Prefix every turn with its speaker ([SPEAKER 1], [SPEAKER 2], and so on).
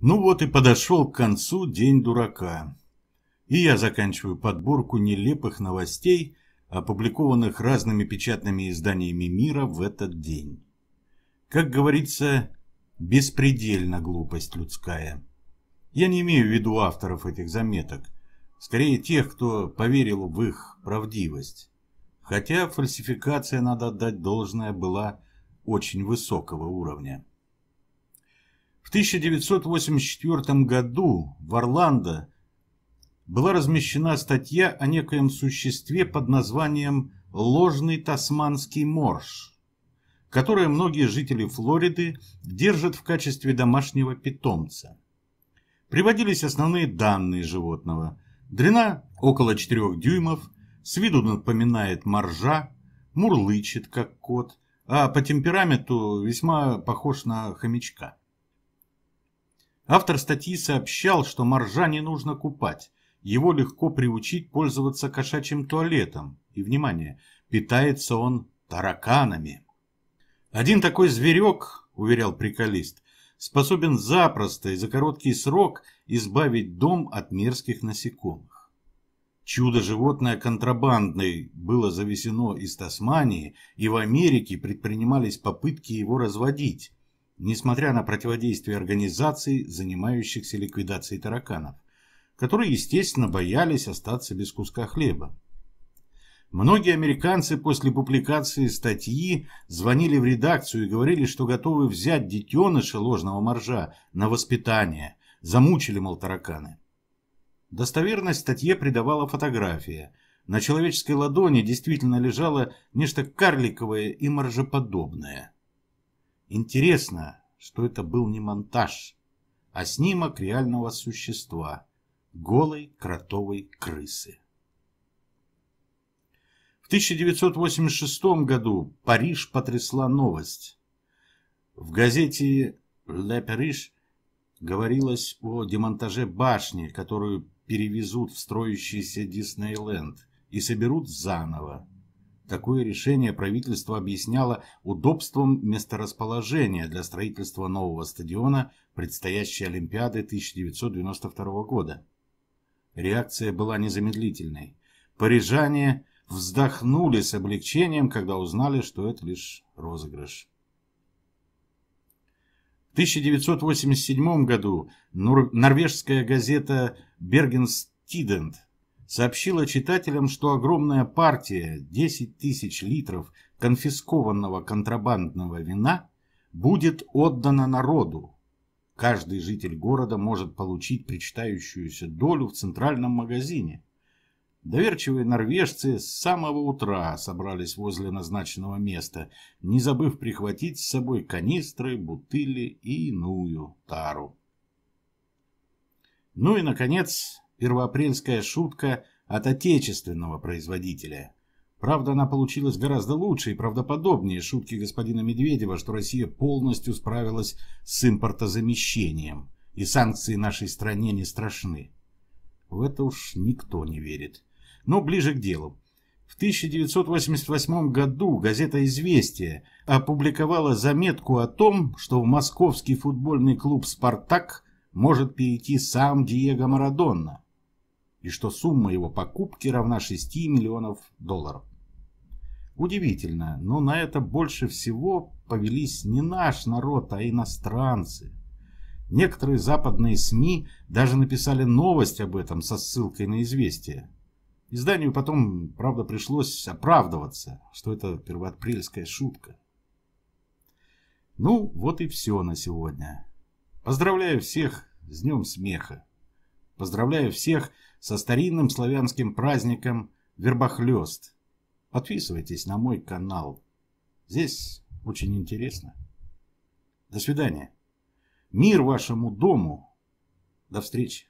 [SPEAKER 1] Ну вот и подошел к концу День дурака. И я заканчиваю подборку нелепых новостей, опубликованных разными печатными изданиями мира в этот день. Как говорится, беспредельна глупость людская. Я не имею в виду авторов этих заметок, скорее тех, кто поверил в их правдивость. Хотя фальсификация, надо отдать должное, была очень высокого уровня. В 1984 году в Орландо была размещена статья о некоем существе под названием «Ложный тасманский морж», которое многие жители Флориды держат в качестве домашнего питомца. Приводились основные данные животного. Длина около 4 дюймов, с виду напоминает моржа, мурлычет как кот, а по темпераменту весьма похож на хомячка. Автор статьи сообщал, что моржа не нужно купать. Его легко приучить пользоваться кошачьим туалетом. И, внимание, питается он тараканами. Один такой зверек, уверял приколист, способен запросто и за короткий срок избавить дом от мерзких насекомых. Чудо животное контрабандное было завезено из Тасмании, и в Америке предпринимались попытки его разводить несмотря на противодействие организаций, занимающихся ликвидацией тараканов, которые, естественно, боялись остаться без куска хлеба. Многие американцы после публикации статьи звонили в редакцию и говорили, что готовы взять детеныша ложного моржа на воспитание. Замучили, мол, тараканы. Достоверность статье придавала фотография. На человеческой ладони действительно лежало нечто карликовое и моржеподобное. Интересно, что это был не монтаж, а снимок реального существа – голой кротовой крысы. В 1986 году Париж потрясла новость. В газете «Ле Париж» говорилось о демонтаже башни, которую перевезут в строящийся Диснейленд и соберут заново. Такое решение правительство объясняло удобством месторасположения для строительства нового стадиона предстоящей Олимпиады 1992 года. Реакция была незамедлительной. Парижане вздохнули с облегчением, когда узнали, что это лишь розыгрыш. В 1987 году норвежская газета «Бергенстидент» сообщила читателям, что огромная партия 10 тысяч литров конфискованного контрабандного вина будет отдана народу. Каждый житель города может получить причитающуюся долю в центральном магазине. Доверчивые норвежцы с самого утра собрались возле назначенного места, не забыв прихватить с собой канистры, бутыли и иную тару. Ну и, наконец, первоапрельская шутка от отечественного производителя. Правда, она получилась гораздо лучше и правдоподобнее шутки господина Медведева, что Россия полностью справилась с импортозамещением, и санкции нашей стране не страшны. В это уж никто не верит. Но ближе к делу. В 1988 году газета «Известия» опубликовала заметку о том, что в московский футбольный клуб «Спартак» может перейти сам Диего Марадонна и что сумма его покупки равна 6 миллионов долларов. Удивительно, но на это больше всего повелись не наш народ, а иностранцы. Некоторые западные СМИ даже написали новость об этом со ссылкой на известие. Изданию потом, правда, пришлось оправдываться, что это первоапрельская шутка. Ну, вот и все на сегодня. Поздравляю всех с Днем Смеха. Поздравляю всех со старинным славянским праздником Вербахлёст. Подписывайтесь на мой канал. Здесь очень интересно. До свидания. Мир вашему дому. До встречи.